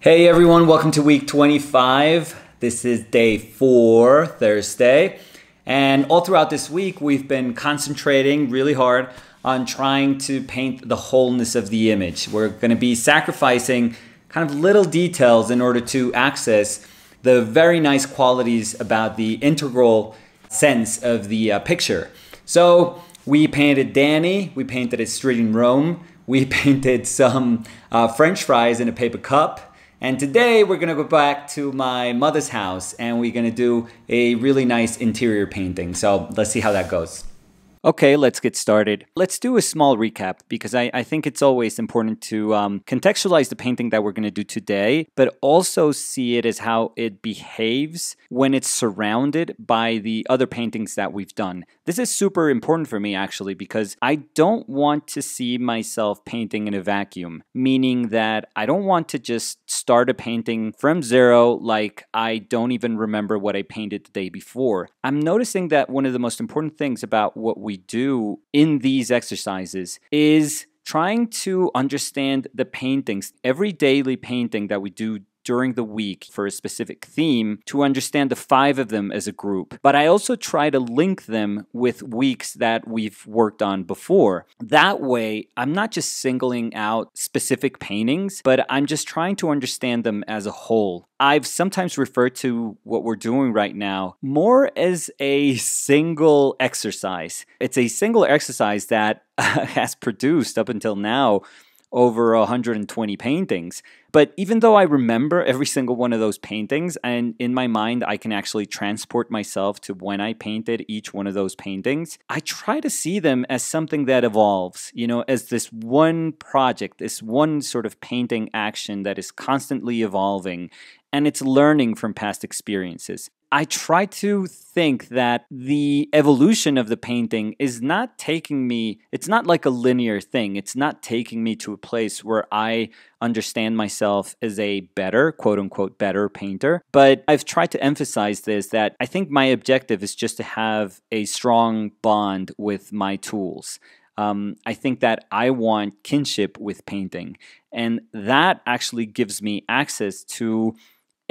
Hey everyone, welcome to week 25. This is day four, Thursday. And all throughout this week, we've been concentrating really hard on trying to paint the wholeness of the image. We're going to be sacrificing kind of little details in order to access the very nice qualities about the integral sense of the uh, picture. So we painted Danny, we painted a street in Rome, we painted some uh, french fries in a paper cup. And today we're gonna go back to my mother's house and we're gonna do a really nice interior painting. So let's see how that goes. Okay, let's get started. Let's do a small recap because I, I think it's always important to um, contextualize the painting that we're going to do today, but also see it as how it behaves when it's surrounded by the other paintings that we've done. This is super important for me actually because I don't want to see myself painting in a vacuum, meaning that I don't want to just start a painting from zero like I don't even remember what I painted the day before. I'm noticing that one of the most important things about what we we do in these exercises is trying to understand the paintings, every daily painting that we do during the week for a specific theme to understand the five of them as a group. But I also try to link them with weeks that we've worked on before. That way, I'm not just singling out specific paintings, but I'm just trying to understand them as a whole. I've sometimes referred to what we're doing right now more as a single exercise. It's a single exercise that has produced up until now over 120 paintings. But even though I remember every single one of those paintings, and in my mind, I can actually transport myself to when I painted each one of those paintings, I try to see them as something that evolves, you know, as this one project, this one sort of painting action that is constantly evolving and it's learning from past experiences. I try to think that the evolution of the painting is not taking me, it's not like a linear thing. It's not taking me to a place where I understand myself as a better, quote unquote, better painter. But I've tried to emphasize this that I think my objective is just to have a strong bond with my tools. Um, I think that I want kinship with painting. And that actually gives me access to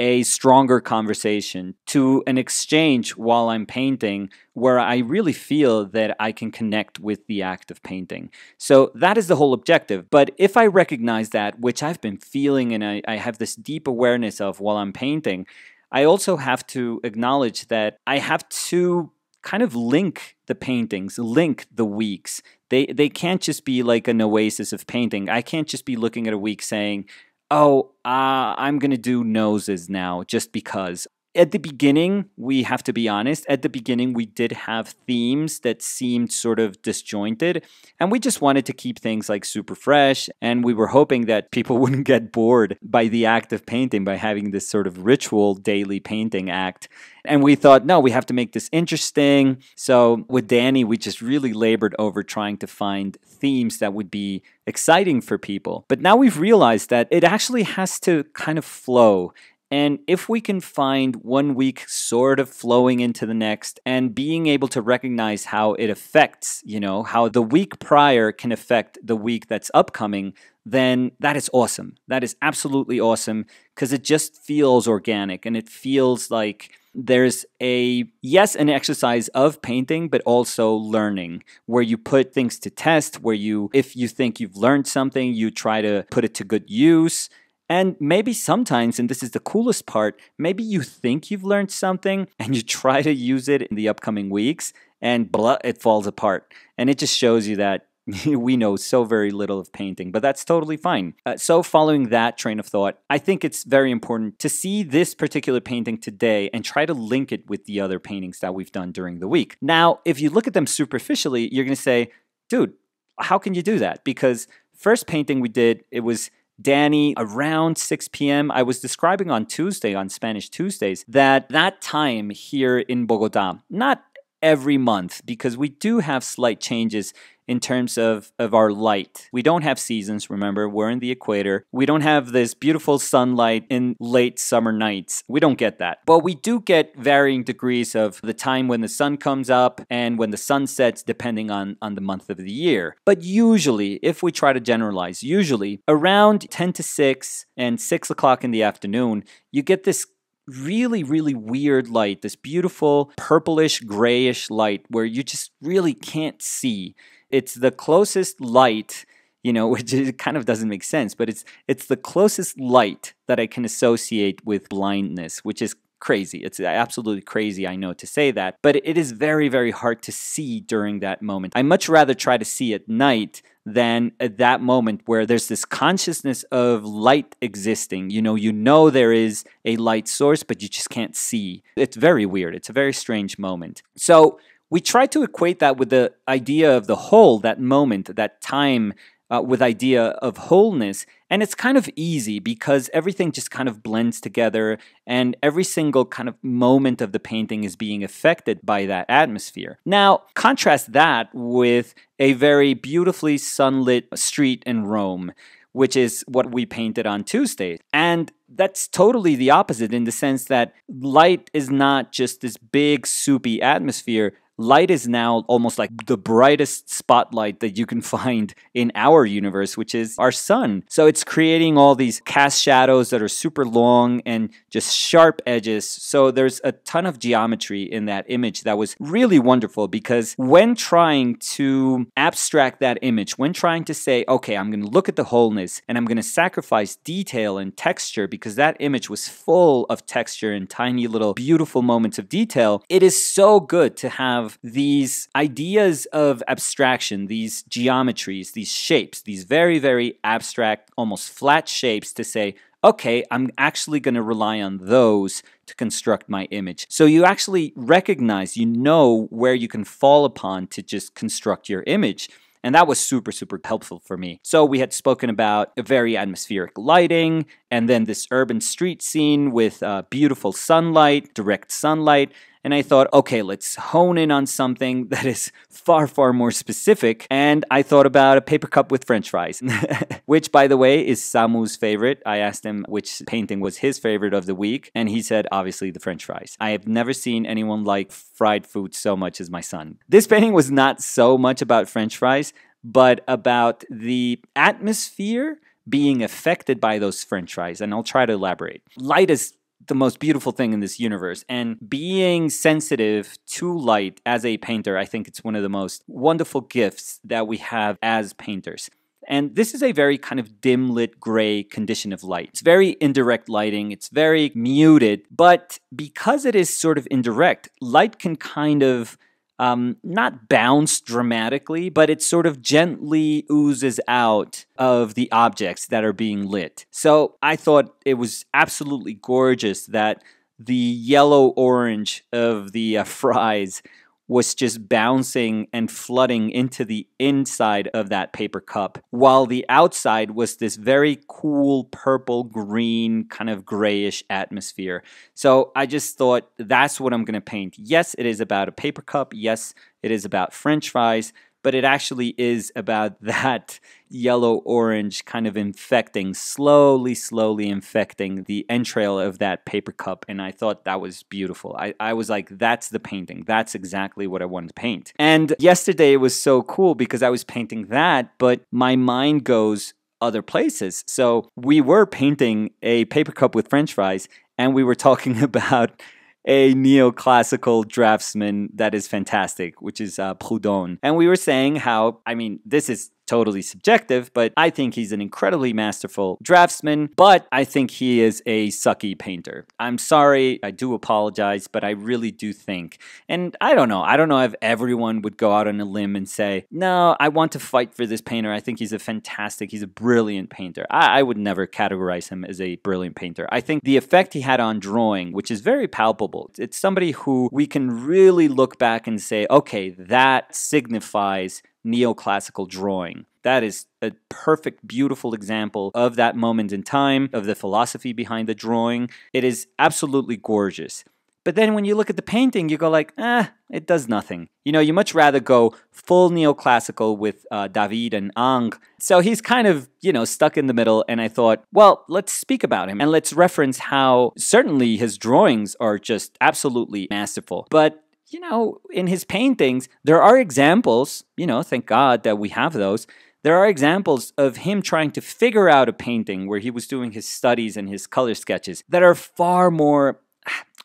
a stronger conversation, to an exchange while I'm painting where I really feel that I can connect with the act of painting. So that is the whole objective. But if I recognize that, which I've been feeling and I, I have this deep awareness of while I'm painting, I also have to acknowledge that I have to kind of link the paintings, link the weeks. They, they can't just be like an oasis of painting. I can't just be looking at a week saying, oh, uh, I'm going to do noses now just because at the beginning, we have to be honest, at the beginning, we did have themes that seemed sort of disjointed. And we just wanted to keep things like super fresh. And we were hoping that people wouldn't get bored by the act of painting, by having this sort of ritual daily painting act. And we thought, no, we have to make this interesting. So with Danny, we just really labored over trying to find themes that would be exciting for people. But now we've realized that it actually has to kind of flow. And if we can find one week sort of flowing into the next and being able to recognize how it affects, you know, how the week prior can affect the week that's upcoming, then that is awesome. That is absolutely awesome because it just feels organic and it feels like there's a yes an exercise of painting but also learning where you put things to test where you if you think you've learned something you try to put it to good use and maybe sometimes, and this is the coolest part, maybe you think you've learned something and you try to use it in the upcoming weeks and blah, it falls apart. And it just shows you that we know so very little of painting, but that's totally fine. Uh, so, following that train of thought, I think it's very important to see this particular painting today and try to link it with the other paintings that we've done during the week. Now, if you look at them superficially, you're going to say, dude, how can you do that? Because first painting we did, it was Danny, around 6 p.m., I was describing on Tuesday, on Spanish Tuesdays, that that time here in Bogota, not every month, because we do have slight changes in terms of, of our light. We don't have seasons, remember, we're in the equator. We don't have this beautiful sunlight in late summer nights. We don't get that. But we do get varying degrees of the time when the sun comes up and when the sun sets, depending on, on the month of the year. But usually, if we try to generalize, usually around 10 to 6 and 6 o'clock in the afternoon, you get this really, really weird light, this beautiful purplish, grayish light where you just really can't see it's the closest light you know which is, kind of doesn't make sense but it's it's the closest light that i can associate with blindness which is crazy it's absolutely crazy i know to say that but it is very very hard to see during that moment i much rather try to see at night than at that moment where there's this consciousness of light existing. You know, you know there is a light source, but you just can't see. It's very weird. It's a very strange moment. So we try to equate that with the idea of the whole, that moment, that time, uh, with idea of wholeness. And it's kind of easy because everything just kind of blends together and every single kind of moment of the painting is being affected by that atmosphere. Now, contrast that with a very beautifully sunlit street in Rome which is what we painted on Tuesday. And that's totally the opposite in the sense that light is not just this big, soupy atmosphere light is now almost like the brightest spotlight that you can find in our universe, which is our sun. So it's creating all these cast shadows that are super long and just sharp edges. So there's a ton of geometry in that image that was really wonderful because when trying to abstract that image, when trying to say, okay, I'm going to look at the wholeness and I'm going to sacrifice detail and texture because that image was full of texture and tiny little beautiful moments of detail, it is so good to have have these ideas of abstraction, these geometries, these shapes, these very, very abstract, almost flat shapes to say, okay, I'm actually going to rely on those to construct my image. So you actually recognize, you know where you can fall upon to just construct your image. And that was super, super helpful for me. So we had spoken about a very atmospheric lighting and then this urban street scene with uh, beautiful sunlight, direct sunlight. And I thought, okay, let's hone in on something that is far, far more specific. And I thought about a paper cup with french fries, which, by the way, is Samu's favorite. I asked him which painting was his favorite of the week, and he said, obviously the french fries. I have never seen anyone like fried food so much as my son. This painting was not so much about french fries, but about the atmosphere being affected by those french fries. And I'll try to elaborate. Light is the most beautiful thing in this universe. And being sensitive to light as a painter, I think it's one of the most wonderful gifts that we have as painters. And this is a very kind of dim lit gray condition of light. It's very indirect lighting, it's very muted, but because it is sort of indirect, light can kind of um, not bounce dramatically, but it sort of gently oozes out of the objects that are being lit. So I thought it was absolutely gorgeous that the yellow orange of the uh, fries was just bouncing and flooding into the inside of that paper cup, while the outside was this very cool purple green kind of grayish atmosphere. So I just thought that's what I'm going to paint. Yes, it is about a paper cup. Yes, it is about french fries but it actually is about that yellow orange kind of infecting, slowly, slowly infecting the entrail of that paper cup. And I thought that was beautiful. I, I was like, that's the painting. That's exactly what I wanted to paint. And yesterday it was so cool because I was painting that, but my mind goes, other places. So we were painting a paper cup with french fries and we were talking about a neoclassical draftsman that is fantastic, which is uh, Proudhon. And we were saying how, I mean, this is totally subjective, but I think he's an incredibly masterful draftsman, but I think he is a sucky painter. I'm sorry, I do apologize, but I really do think, and I don't know, I don't know if everyone would go out on a limb and say, no, I want to fight for this painter. I think he's a fantastic, he's a brilliant painter. I, I would never categorize him as a brilliant painter. I think the effect he had on drawing, which is very palpable, it's somebody who we can really look back and say, okay, that signifies neoclassical drawing. That is a perfect, beautiful example of that moment in time, of the philosophy behind the drawing. It is absolutely gorgeous. But then when you look at the painting, you go like, eh, it does nothing. You know, you much rather go full neoclassical with uh, David and Ang. So he's kind of, you know, stuck in the middle. And I thought, well, let's speak about him and let's reference how certainly his drawings are just absolutely masterful. But you know, in his paintings, there are examples, you know, thank God that we have those. There are examples of him trying to figure out a painting where he was doing his studies and his color sketches that are far more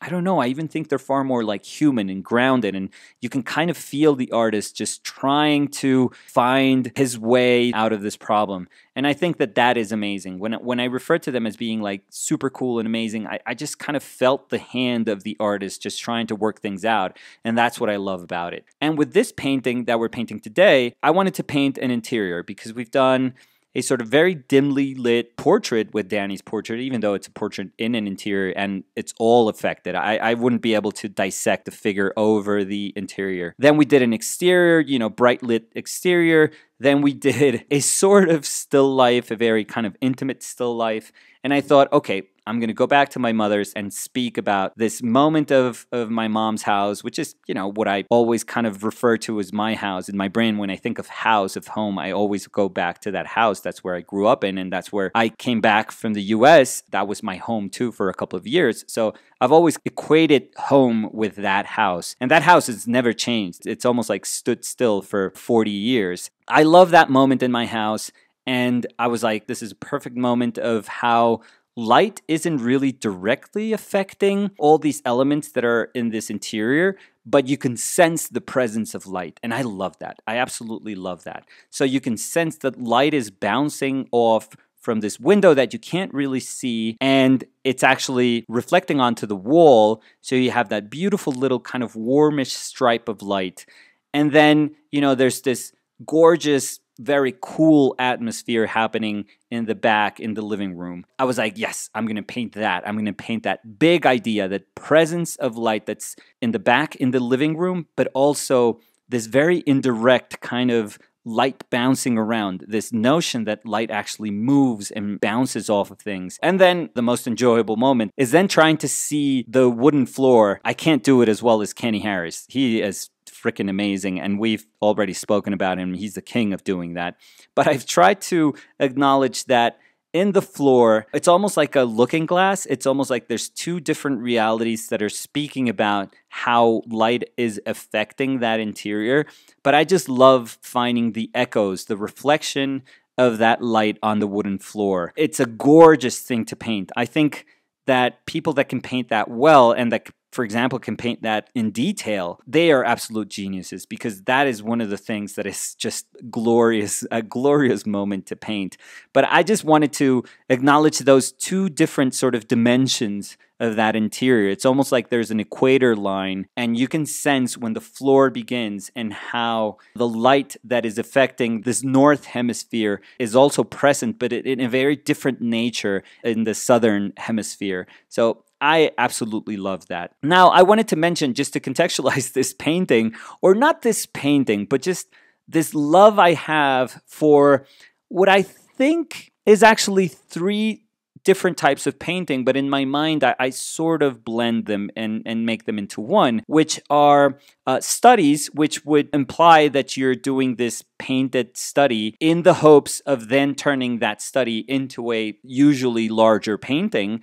I don't know. I even think they're far more like human and grounded. And you can kind of feel the artist just trying to find his way out of this problem. And I think that that is amazing. When, when I refer to them as being like super cool and amazing, I, I just kind of felt the hand of the artist just trying to work things out. And that's what I love about it. And with this painting that we're painting today, I wanted to paint an interior because we've done a sort of very dimly lit portrait with Danny's portrait, even though it's a portrait in an interior and it's all affected. I, I wouldn't be able to dissect the figure over the interior. Then we did an exterior, you know, bright lit exterior. Then we did a sort of still life, a very kind of intimate still life. And I thought, okay, I'm going to go back to my mother's and speak about this moment of, of my mom's house, which is, you know, what I always kind of refer to as my house in my brain. When I think of house, of home, I always go back to that house. That's where I grew up in. And that's where I came back from the US. That was my home too for a couple of years. So I've always equated home with that house. And that house has never changed. It's almost like stood still for 40 years. I love that moment in my house. And I was like, this is a perfect moment of how light isn't really directly affecting all these elements that are in this interior, but you can sense the presence of light. And I love that. I absolutely love that. So you can sense that light is bouncing off from this window that you can't really see and it's actually reflecting onto the wall so you have that beautiful little kind of warmish stripe of light and then you know there's this gorgeous very cool atmosphere happening in the back in the living room. I was like, yes, I'm going to paint that. I'm going to paint that big idea, that presence of light that's in the back in the living room, but also this very indirect kind of light bouncing around, this notion that light actually moves and bounces off of things. And then the most enjoyable moment is then trying to see the wooden floor. I can't do it as well as Kenny Harris. He is freaking amazing. And we've already spoken about him. He's the king of doing that. But I've tried to acknowledge that in the floor, it's almost like a looking glass. It's almost like there's two different realities that are speaking about how light is affecting that interior. But I just love finding the echoes, the reflection of that light on the wooden floor. It's a gorgeous thing to paint. I think that people that can paint that well and that for example, can paint that in detail, they are absolute geniuses because that is one of the things that is just glorious, a glorious moment to paint. But I just wanted to acknowledge those two different sort of dimensions of that interior. It's almost like there's an equator line, and you can sense when the floor begins and how the light that is affecting this north hemisphere is also present, but in a very different nature in the southern hemisphere. So I absolutely love that. Now, I wanted to mention just to contextualize this painting, or not this painting, but just this love I have for what I think is actually three different types of painting, but in my mind, I, I, sort of blend them and, and make them into one, which are uh, studies which would imply that you're doing this painted study in the hopes of then turning that study into a usually larger painting.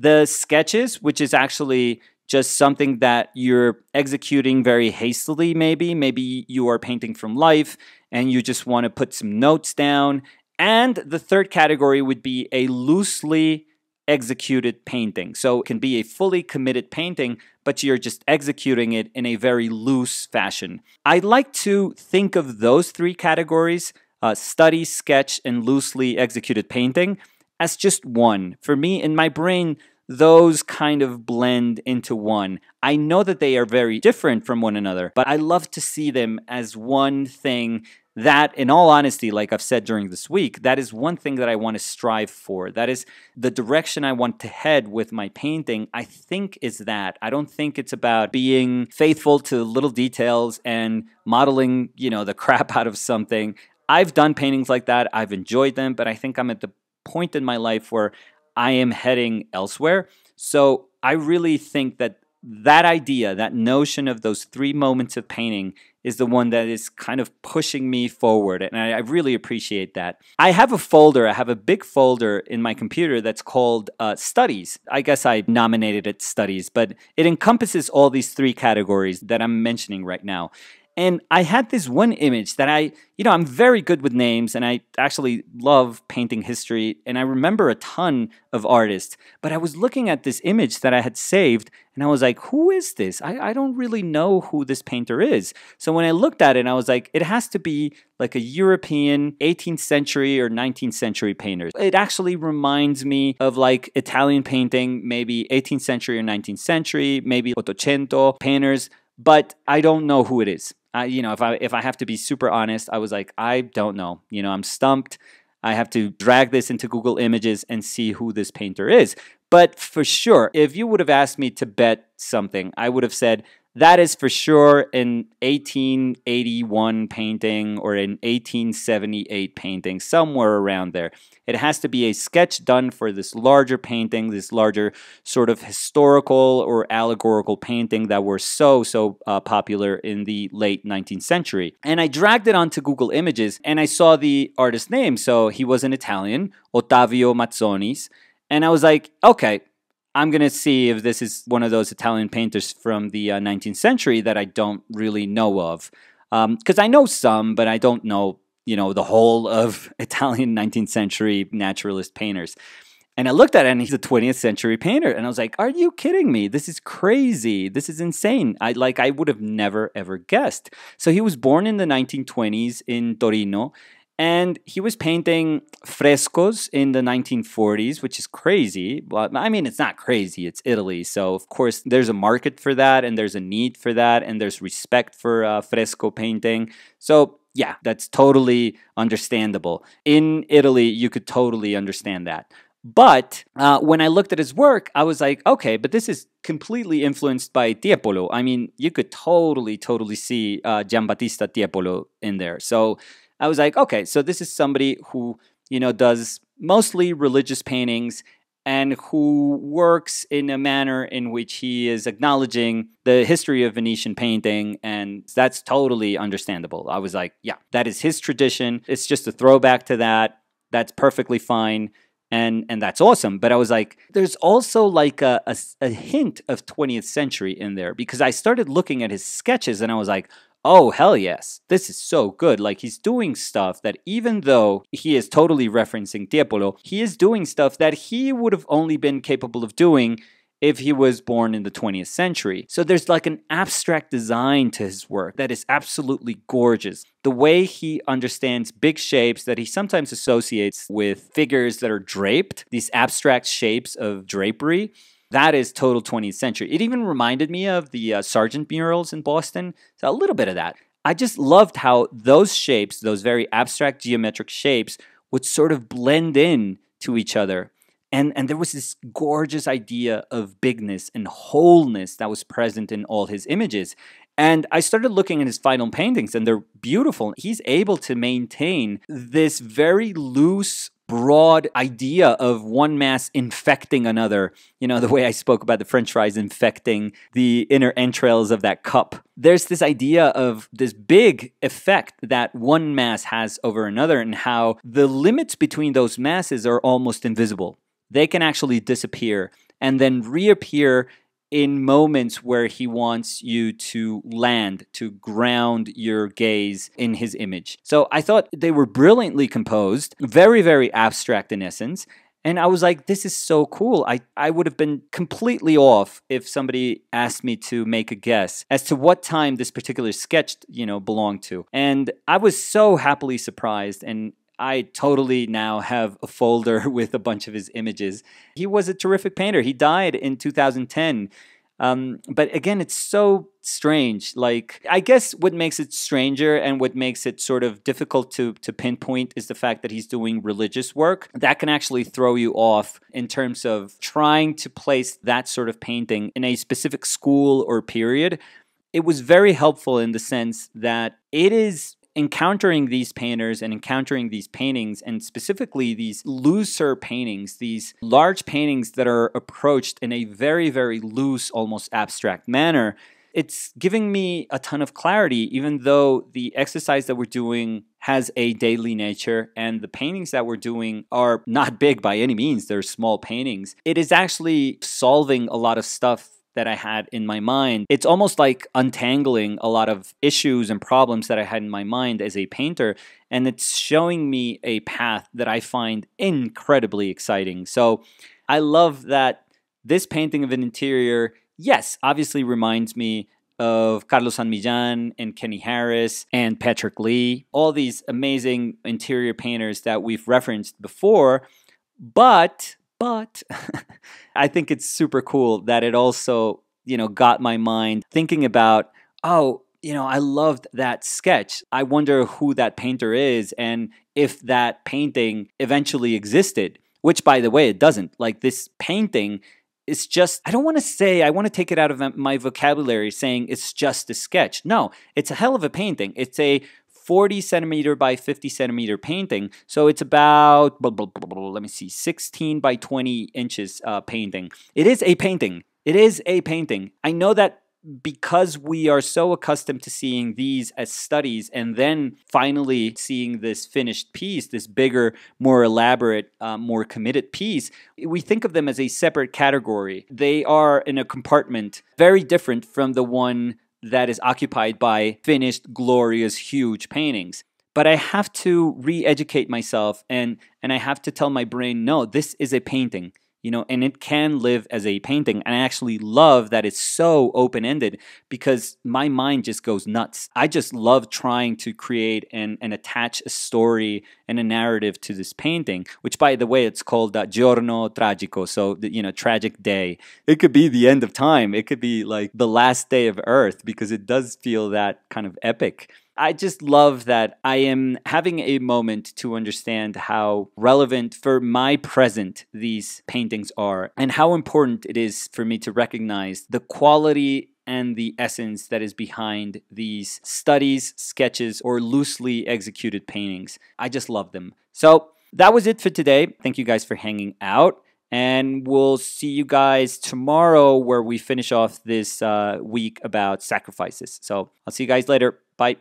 The sketches, which is actually just something that you're executing very hastily, maybe. Maybe you are painting from life and you just want to put some notes down. And the third category would be a loosely executed painting. So it can be a fully committed painting, but you're just executing it in a very loose fashion. I like to think of those three categories uh, study, sketch, and loosely executed painting that's just one. For me, in my brain, those kind of blend into one. I know that they are very different from one another, but I love to see them as one thing that, in all honesty, like I've said during this week, that is one thing that I want to strive for. That is the direction I want to head with my painting. I think is that. I don't think it's about being faithful to little details and modeling, you know, the crap out of something. I've done paintings like that. I've enjoyed them, but I think I'm at the point in my life where I am heading elsewhere. So I really think that that idea, that notion of those three moments of painting is the one that is kind of pushing me forward. And I, I really appreciate that. I have a folder, I have a big folder in my computer that's called uh, Studies. I guess I nominated it Studies, but it encompasses all these three categories that I'm mentioning right now. And I had this one image that I, you know, I'm very good with names and I actually love painting history and I remember a ton of artists. But I was looking at this image that I had saved and I was like, who is this? I, I don't really know who this painter is. So when I looked at it, I was like, it has to be like a European 18th century or 19th century painter. It actually reminds me of like Italian painting, maybe 18th century or 19th century, maybe Ottocento painters but I don't know who it is. I, you know, if I if I have to be super honest, I was like, I don't know. You know, I'm stumped. I have to drag this into Google Images and see who this painter is. But for sure, if you would have asked me to bet something, I would have said that is for sure an 1881 painting or an 1878 painting, somewhere around there. It has to be a sketch done for this larger painting, this larger sort of historical or allegorical painting that were so, so uh, popular in the late 19th century. And I dragged it onto Google Images and I saw the artist's name. So he was an Italian, Ottavio Mazzonis. And I was like, okay, I'm going to see if this is one of those Italian painters from the uh, 19th century that I don't really know of. Because um, I know some, but I don't know, you know, the whole of Italian 19th century naturalist painters. And I looked at it and he's a 20th century painter. And I was like, are you kidding me? This is crazy. This is insane. I like, I would have never, ever guessed. So he was born in the 1920s in Torino and he was painting frescoes in the 1940s, which is crazy. But I mean, it's not crazy, it's Italy. So, of course, there's a market for that, and there's a need for that, and there's respect for uh, fresco painting. So, yeah, that's totally understandable. In Italy, you could totally understand that. But uh, when I looked at his work, I was like, okay, but this is completely influenced by Tiepolo. I mean, you could totally, totally see uh, Giambattista Tiepolo in there. So I was like, okay, so this is somebody who, you know, does mostly religious paintings and who works in a manner in which he is acknowledging the history of Venetian painting. And that's totally understandable. I was like, yeah, that is his tradition. It's just a throwback to that. That's perfectly fine. And, and that's awesome. But I was like, there's also like a, a, a hint of 20th century in there because I started looking at his sketches and I was like, oh, hell yes, this is so good. Like he's doing stuff that even though he is totally referencing Tiepolo, he is doing stuff that he would have only been capable of doing if he was born in the 20th century. So there's like an abstract design to his work that is absolutely gorgeous. The way he understands big shapes that he sometimes associates with figures that are draped, these abstract shapes of drapery that is total 20th century. It even reminded me of the uh, Sargent murals in Boston. So a little bit of that. I just loved how those shapes, those very abstract geometric shapes, would sort of blend in to each other. And, and there was this gorgeous idea of bigness and wholeness that was present in all his images. And I started looking at his final paintings, and they're beautiful. He's able to maintain this very loose broad idea of one mass infecting another. You know, the way I spoke about the french fries infecting the inner entrails of that cup. There's this idea of this big effect that one mass has over another and how the limits between those masses are almost invisible. They can actually disappear and then reappear in moments where he wants you to land, to ground your gaze in his image. So I thought they were brilliantly composed, very, very abstract in essence. And I was like, this is so cool. I, I would have been completely off if somebody asked me to make a guess as to what time this particular sketch, you know, belonged to. And I was so happily surprised and I totally now have a folder with a bunch of his images. He was a terrific painter. He died in 2010. Um, but again, it's so strange. Like, I guess what makes it stranger and what makes it sort of difficult to, to pinpoint is the fact that he's doing religious work. That can actually throw you off in terms of trying to place that sort of painting in a specific school or period. It was very helpful in the sense that it is encountering these painters and encountering these paintings, and specifically these looser paintings, these large paintings that are approached in a very, very loose, almost abstract manner, it's giving me a ton of clarity, even though the exercise that we're doing has a daily nature and the paintings that we're doing are not big by any means, they're small paintings. It is actually solving a lot of stuff that I had in my mind. It's almost like untangling a lot of issues and problems that I had in my mind as a painter. And it's showing me a path that I find incredibly exciting. So I love that this painting of an interior, yes, obviously reminds me of Carlos Millan and Kenny Harris and Patrick Lee, all these amazing interior painters that we've referenced before. But but I think it's super cool that it also, you know, got my mind thinking about, oh, you know, I loved that sketch. I wonder who that painter is and if that painting eventually existed, which by the way, it doesn't. Like this painting is just, I don't want to say, I want to take it out of my vocabulary saying it's just a sketch. No, it's a hell of a painting. It's a 40 centimeter by 50 centimeter painting. So it's about, blah, blah, blah, let me see, 16 by 20 inches uh, painting. It is a painting. It is a painting. I know that because we are so accustomed to seeing these as studies and then finally seeing this finished piece, this bigger, more elaborate, uh, more committed piece, we think of them as a separate category. They are in a compartment very different from the one that is occupied by finished, glorious, huge paintings. But I have to re educate myself and, and I have to tell my brain, no, this is a painting you know, and it can live as a painting. And I actually love that it's so open ended because my mind just goes nuts. I just love trying to create and, and attach a story and a narrative to this painting, which by the way, it's called uh, Giorno Tragico. So, the, you know, tragic day. It could be the end of time, it could be like the last day of Earth because it does feel that kind of epic. I just love that I am having a moment to understand how relevant for my present these paintings are and how important it is for me to recognize the quality and the essence that is behind these studies, sketches, or loosely executed paintings. I just love them. So that was it for today. Thank you guys for hanging out. And we'll see you guys tomorrow where we finish off this uh, week about sacrifices. So I'll see you guys later. Bye.